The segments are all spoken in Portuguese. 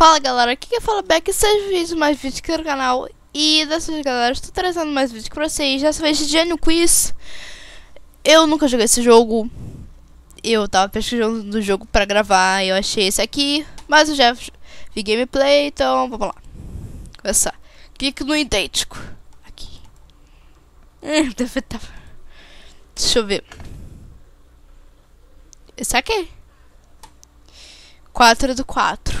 Fala galera, aqui que fala é seja sejam vindo mais vídeos aqui no canal E dessa vez galera, estou trazendo mais vídeos pra vocês Dessa vez Gênio Quiz Eu nunca joguei esse jogo Eu tava pesquisando no jogo pra gravar eu achei esse aqui Mas eu já vi gameplay, então vamos lá Começar Clique no idêntico Aqui Deve tá tá Deixa eu ver Esse aqui 4 do 4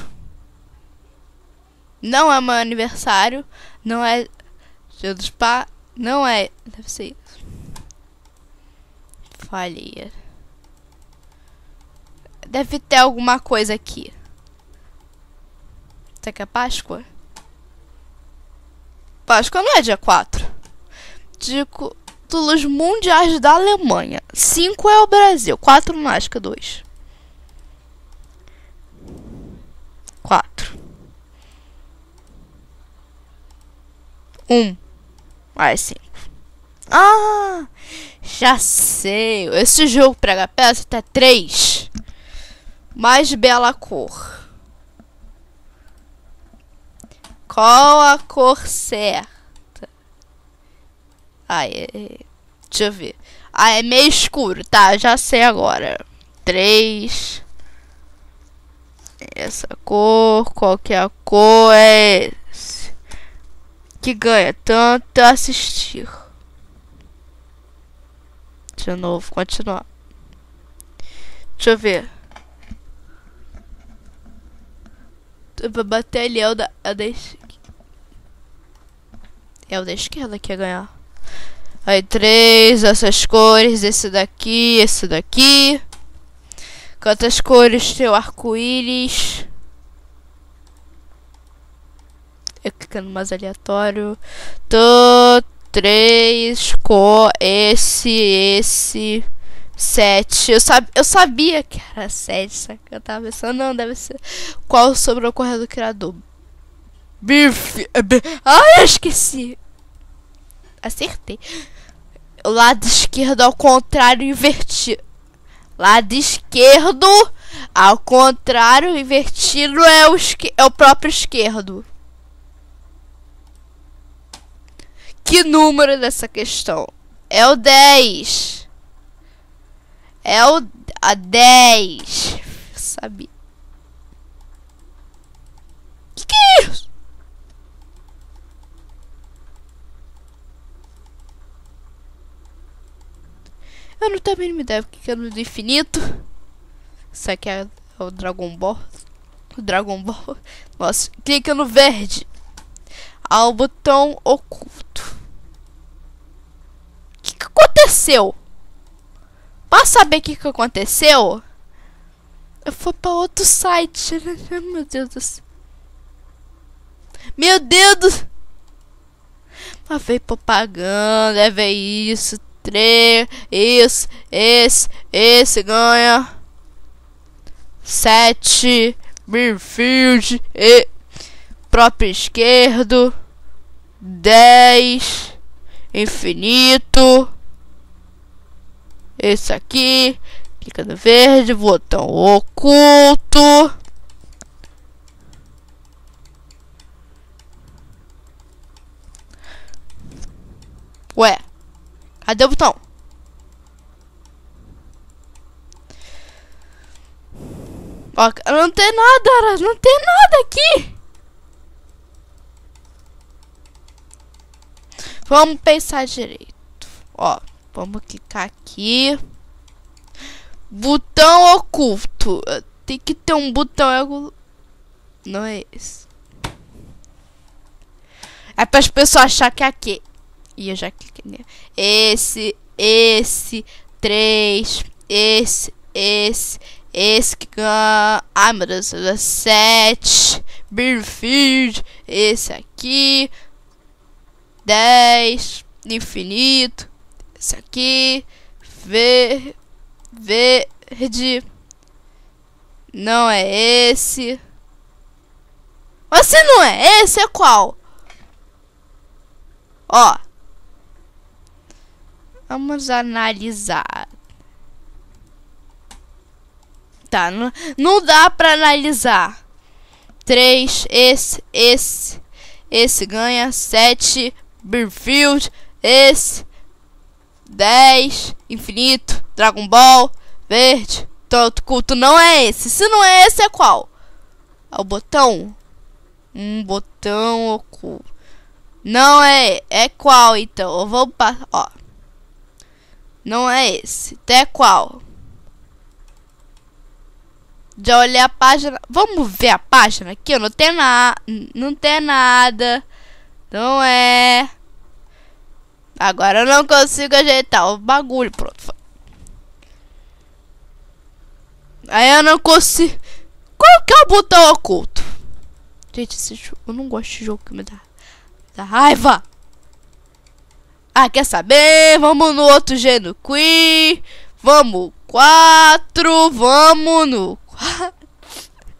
não é meu aniversário. Não é dia dos pais. Não é. Deve ser isso. Falha. Deve ter alguma coisa aqui. Será que é Páscoa? Páscoa não é dia 4. Dia títulos mundiais da Alemanha. 5 é o Brasil, 4 na Asca 2. Um. Ah, é cinco. Ah! Já sei. Esse jogo pra HP até três. Mais bela cor. Qual a cor certa? Ah, Deixa eu ver. Ah, é meio escuro. Tá, já sei agora. Três essa cor, qual que é a cor, é que ganha tanto é assistir. De novo, continuar. Deixa eu ver. Vai bater ali, é o da, é da esquerda. É o da esquerda que ia ganhar. Aí, três, essas cores, esse daqui, esse daqui. Quantas cores tem o arco-íris? eu clicando mais aleatório. Tô três com esse, esse. 7. Eu, sab... eu sabia que era 7, só que eu tava pensando, não, deve ser. Qual sobre o correio do criador? Bife. É Ai, ah, eu esqueci. Acertei. lado esquerdo ao contrário invertido. Lado esquerdo ao contrário invertido é o, é o próprio esquerdo. que número dessa questão? É o 10. É o a 10. Sabe? Que que é isso? Eu não tenho a mínima ideia porque que é do infinito. Isso aqui é o Dragon Ball. O Dragon Ball. Nossa, clica no verde. Ao botão oculto aconteceu? Pra saber o que, que aconteceu, eu fui pra outro site. Né? Meu Deus do céu. Meu Deus do Mas veio propaganda, é ver isso, três, isso, esse, esse ganha. Sete, Mirfield e próprio esquerdo. dez infinito esse aqui. Clica no verde, botão oculto. Ué, cadê o botão? Ó, não tem nada, não tem nada aqui. Vamos pensar direito. Vamos clicar aqui. Botão oculto. Tem que ter um botão. Não é esse. É para as pessoas achar que é aqui. E eu já cliquei. Esse, esse, três, esse, esse, esse que ganha. Ai meu Deus, é sete. Birfield. Esse aqui. dez infinito, esse aqui. Ver, verde. Não é esse. Você não é esse? É qual? Ó. Vamos analisar. Tá, não, não dá pra analisar. 3, esse, esse, esse ganha. 7, Birfield, esse, 10, Infinito, Dragon Ball, Verde. Então, outro culto não é esse. Se não é esse, é qual? É o botão. Um botão oculto. Não é. É qual, então? Eu vou passar. Ó. Não é esse. Até então, qual? Já olhei a página. Vamos ver a página aqui. Não tem, na... não tem nada. Não é. Agora eu não consigo ajeitar o bagulho, pronto. Aí eu não consigo... Qual que é o botão oculto? Gente, esse jogo... eu não gosto de jogo que me dá, dá raiva. Ah, quer saber? Vamos no outro gênio Queen. Vamos quatro. Vamos no quatro.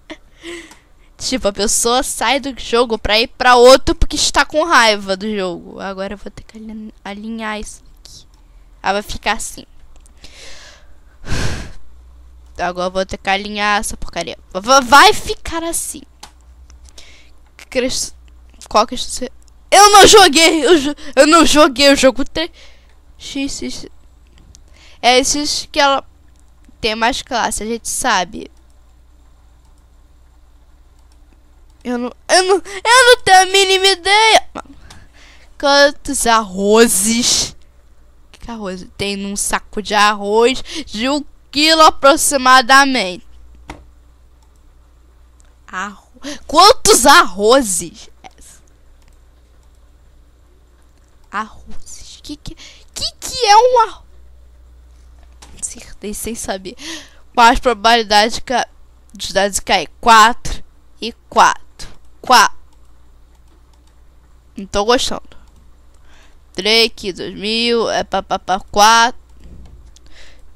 Tipo, a pessoa sai do jogo pra ir pra outro porque está com raiva do jogo. Agora eu vou ter que alinhar isso aqui. Ah, vai ficar assim. Agora eu vou ter que alinhar essa porcaria. Vai ficar assim. Qual que é Eu não joguei! Eu, jo eu não joguei o jogo 3. X, X. É esses que ela tem mais classe, a gente sabe. Eu não, eu não, eu não tenho a mínima ideia. Quantos arrozes? Que arroz tem num saco de arroz de um quilo aproximadamente? Arro... Quantos arrozes? Arrozes. Que que, que que é um arroz? Acertei sem saber. Quais probabilidades de, ca... de cair? 4 e 4. Quá. Não tô gostando. Drake 2000, é papapá 4.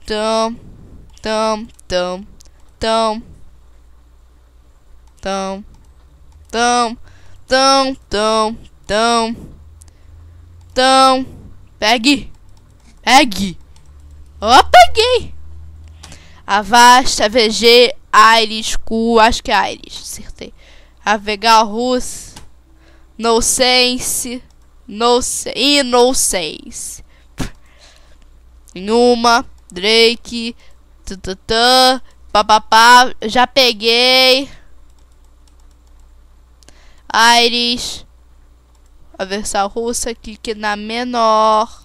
Tão, tão, tão, tão. Tão, tão, tão, tão, tão. Tão. Pegue. Pegue. Ó, oh, peguei. Avasta, VG, Aires, Cu, acho que é Aires, acertei. Avegar Rus, No Sense, No e No Sense. nenhuma Drake, tututã, papapá, já peguei. Aires, a versão russa, que na menor.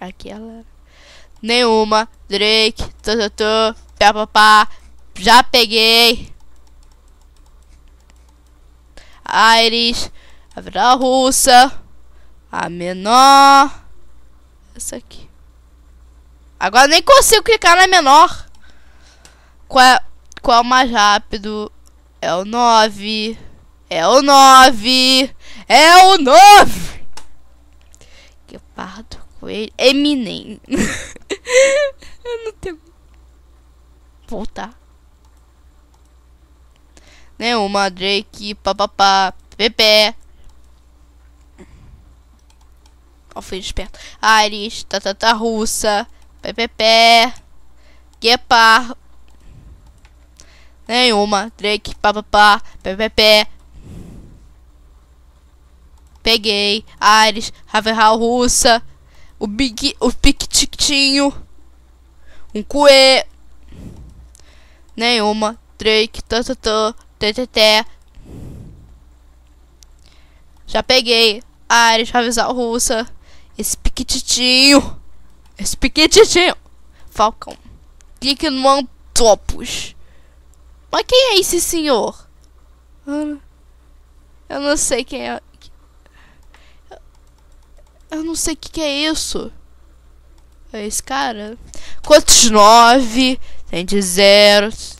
Aquela. Nenhuma, Drake, tututã, papapá, já peguei. Aires, a Federal Russa, a menor. Essa aqui. Agora nem consigo clicar na menor. Qual é, qual é o mais rápido? É o 9. É o 9. É o 9. Que pardo coelho. Eminem. Eu não tenho. Voltar né? Uma Drake, papapá, Pepe. Ó, fui esperto. Ares, Tatata tá, tá, tá, Russa, Pepepe, Guepar. Nenhuma, né? Drake, papapá, Pepepe. Peguei, Ares, Raverral Russa, o Big, o Piquitinho, um Coe. Nenhuma, né? Drake, tatatã, TTT. Já peguei a área avisar russa. Esse piquititinho. Esse piquititinho. Falcão. Clique no Antopos. Mas quem é esse senhor? Eu não sei quem é. Eu não sei o que, que é isso. É esse cara? Quantos nove? Tem de zeros.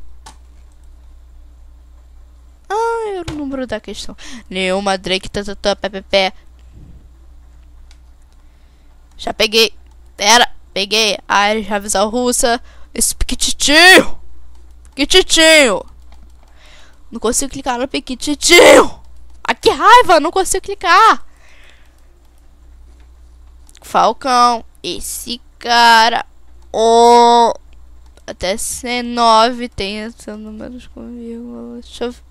Ah, eu é o número da questão. Nenhuma Drake, tatatá, tá, tá, pé, Já peguei. Pera, peguei. Ares, ah, Ravizal Russa. Esse piquititinho. Piquititinho. Não consigo clicar no piquititinho. Ah, que raiva, não consigo clicar. Falcão. Esse cara. Oh. Até C9 tem esse números comigo. Deixa eu ver.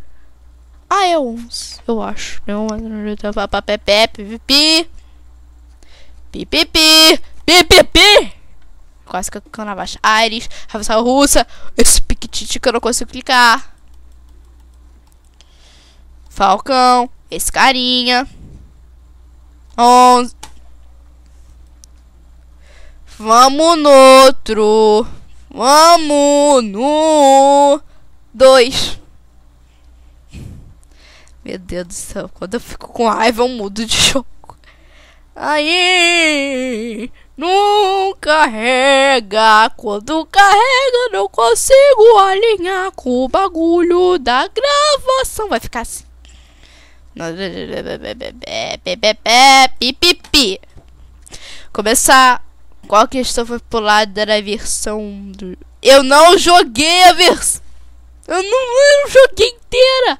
Ah, é 11, eu acho. Não, pipipi. Pipipi. Pipipi. Quase que eu clico na Aires, Rafael Russa. Esse piquitite que eu não consigo clicar. Falcão. Esse carinha. 11. Vamos no outro. Vamos no 2. Meu Deus do céu, quando eu fico com raiva, eu mudo de jogo. Aí, não carrega. Quando carrega, não consigo alinhar com o bagulho da gravação. Vai ficar assim. Pipipi. Começar. Qual questão foi pulada da versão do. Eu não joguei a versão. Eu não, eu não joguei inteira.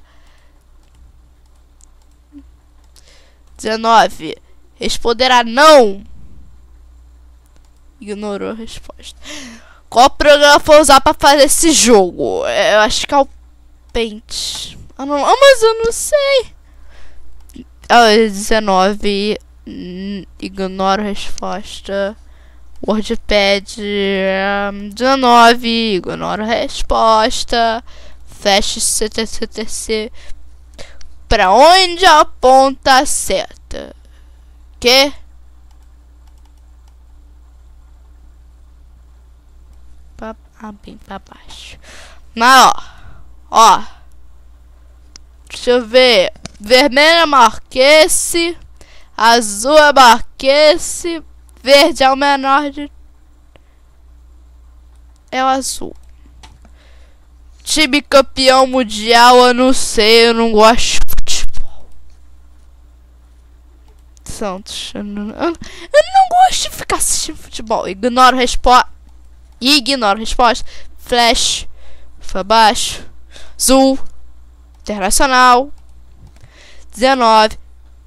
19. Responderá não. Ignorou a resposta. Qual programa foi usar para fazer esse jogo? É, eu acho que é o Paint. Ah, não, ah, mas eu não sei. Ah, 19. É hum, ignoro a resposta. WordPad 19, hum, ignoro a resposta. Fecha CTCTC pra onde aponta a seta. Que? ah, bem pra baixo. Mas, ó. Ó. Deixa eu ver. Vermelho é Marquesse. Azul é Marquesse. Verde é o menor de... É o azul. Time campeão mundial, eu não sei, eu não gosto Santos. Eu não, eu não gosto de ficar assistindo futebol. Ignoro resposta. Ignoro resposta. Flash. Foi abaixo. Zul. Internacional. 19.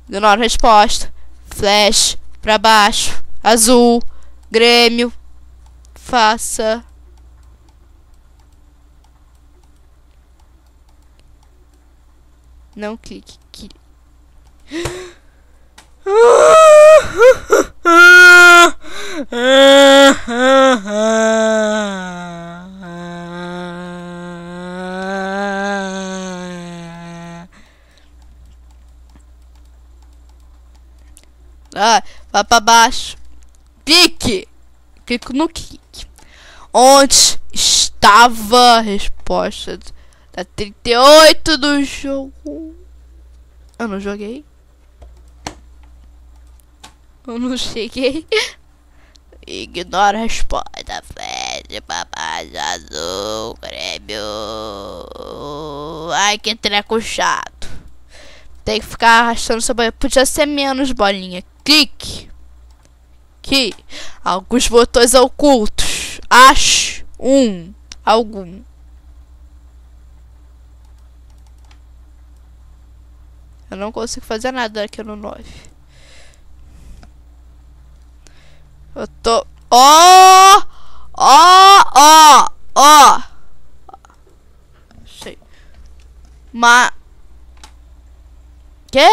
Ignoro resposta. Flash. Pra baixo. Azul. Grêmio. Faça. Não clique. clique. Ah! Ah, vai pra baixo. Pique! Clico no clique. Onde estava a resposta da 38 do jogo? Eu não joguei. Eu não cheguei. Ignora a resposta, Fred. Papai azul, Grêmio. Ai, que treco chato. Tem que ficar arrastando sua bolinha. Podia ser menos bolinha. Clique. Que alguns botões ocultos. Acho um. Algum. Eu não consigo fazer nada aqui no 9. Eu tô... Ó! Ó! Ó! Ó! Sei. Ma... Quê?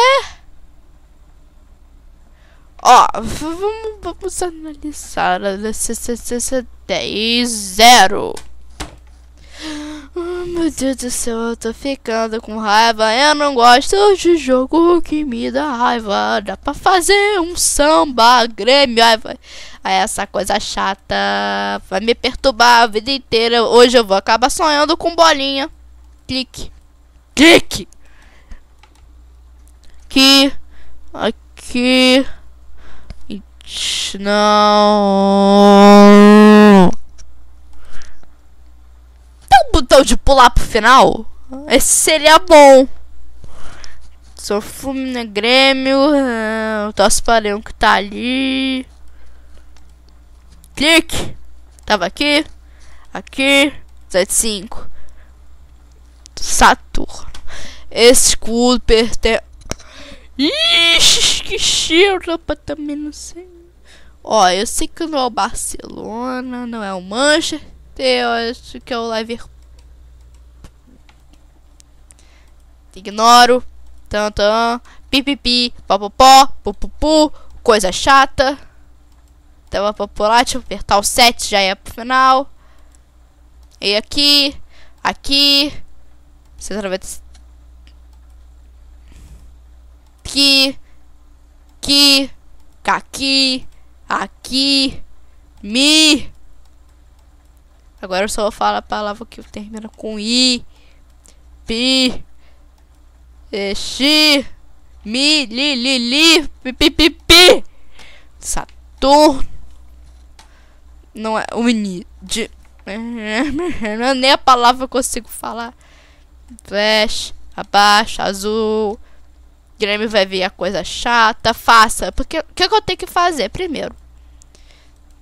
Ó, vamos, vamos analisar a 10 zero meu Deus do céu, eu tô ficando com raiva. Eu não gosto de jogo que me dá raiva. Dá pra fazer um samba, Grêmio. Ai, vai. Ai, essa coisa chata vai me perturbar a vida inteira. Hoje eu vou acabar sonhando com bolinha. Clique. Clique! Aqui. Aqui. Não. o botão de pular pro final? Esse seria bom. Sou Fluminense Grêmio. O ah, Tosparão que tá ali. Clique. Tava aqui. Aqui. 75. Saturno. Esse escudo pertence. Ixi, que cheiro. Opa, também não sei. Ó, eu sei que não é o Barcelona, não é o Manchester. Eu acho que é o live Ignoro. Tan tan. Pipipi. Popopó. Pupupu. Coisa chata. pra então, pular. Deixa eu apertar o 7. Já é pro final. E aqui. Aqui. Você tá vai Aqui. Aqui. Aqui. Aqui. Mi. Agora eu só vou falar a palavra que termina com I. Pi. É, xi, Mi. Li. Li. Li. Pi. Pi. Pi. pi. Saturno. Não é. Uni. De. Nem a palavra eu consigo falar. Flash. Abaixa. Azul. Grêmio vai ver a coisa chata. Faça. Porque o que, eu tenho que fazer? Primeiro.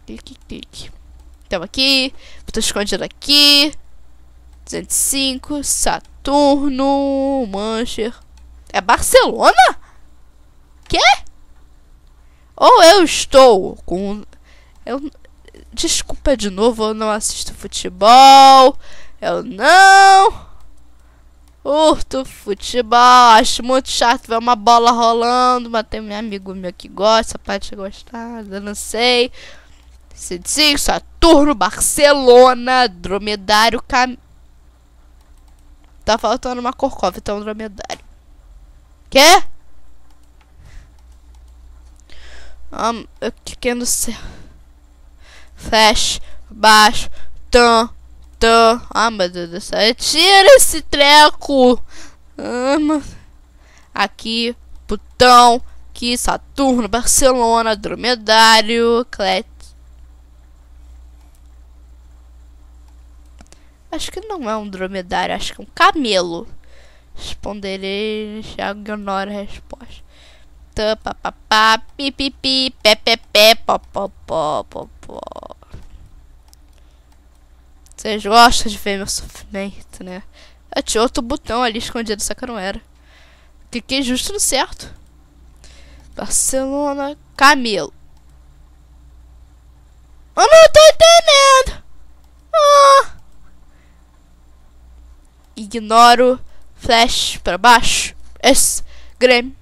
Clique, clique. Então aqui, Estou escondido aqui. 205, Saturno, Mancher. É Barcelona? Quê? Ou eu estou com. Eu... Desculpa de novo, eu não assisto futebol. Eu não curto futebol, acho muito chato ver uma bola rolando, mas tem meu amigo meu que gosta, parte gostar, eu não sei. 105, Saturno, Barcelona, Dromedário, Cam... Tá faltando uma Corcova, então Dromedário. Quê? Um, eu cliquei no céu. Flash, baixo, tan, tan. Ah, meu Deus do céu. Tira esse treco. Ah, mano. Aqui, putão. Aqui, Saturno, Barcelona, Dromedário, Clet Acho que não é um dromedário, acho que é um camelo. Responderei, ignora a resposta. Tã, pi, pipipi, pé, pé, pé, popó. Vocês gostam de ver meu sofrimento, né? Eu tinha outro botão ali escondido, só que não era. Cliquei é justo no certo. Barcelona, Camelo. Eu não tô entendendo! Ignoro. Flash para baixo. S. Grêmio.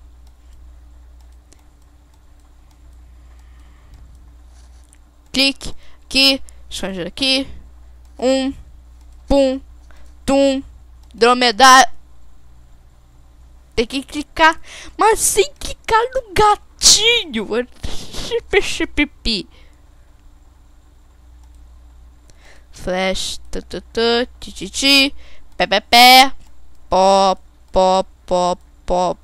Clique. Aqui. change aqui. Um. Pum. Tum. Dromedário. Tem que clicar. Mas sem clicar no gatilho. Pipi. Flash. Tututu. Tititi pé, pé, pé, pó, pó, pó, pó,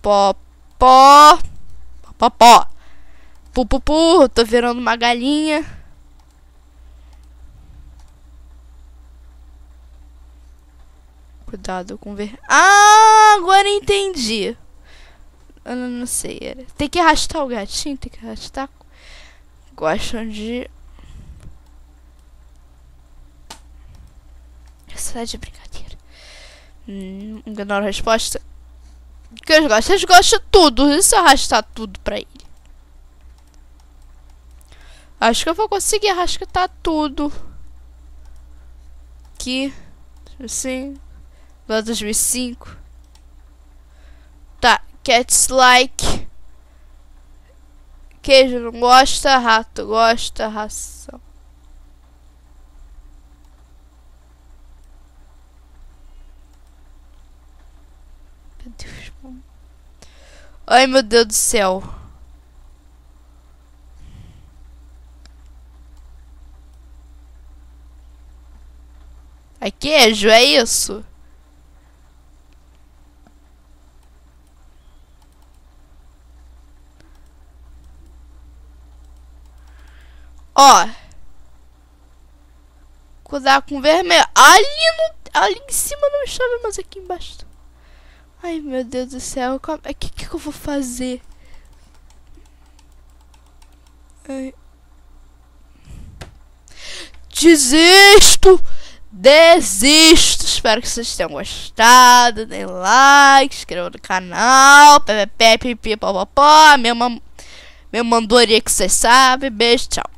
pó, pó, pó, pó, pu, pu, pu, tô virando uma galinha. Cuidado com ver. Ah, agora entendi. Eu não sei. Tem que arrastar o gatinho, tem que arrastar. Gostam de É de brincadeira. Hum, ignoro a resposta. O que eles gostam? Eles gostam de tudo. E se eu arrastar tudo pra ele? Acho que eu vou conseguir arrastar tudo. Aqui. Assim. Lá 2005. Tá. Cats like. Queijo não gosta, rato gosta, ração. Ai, meu Deus do céu. É queijo, é isso? Ó. Cuidar com vermelho. Ali, no, ali em cima não chove, mas aqui embaixo. Ai, meu Deus do céu. O é que, que eu vou fazer? Ai. Desisto! Desisto! Espero que vocês tenham gostado. Deem like, inscrevam no canal. Pepe, pepe, pó, pó, pó. Meu, mam... Meu mandoria que vocês sabem. Beijo, tchau.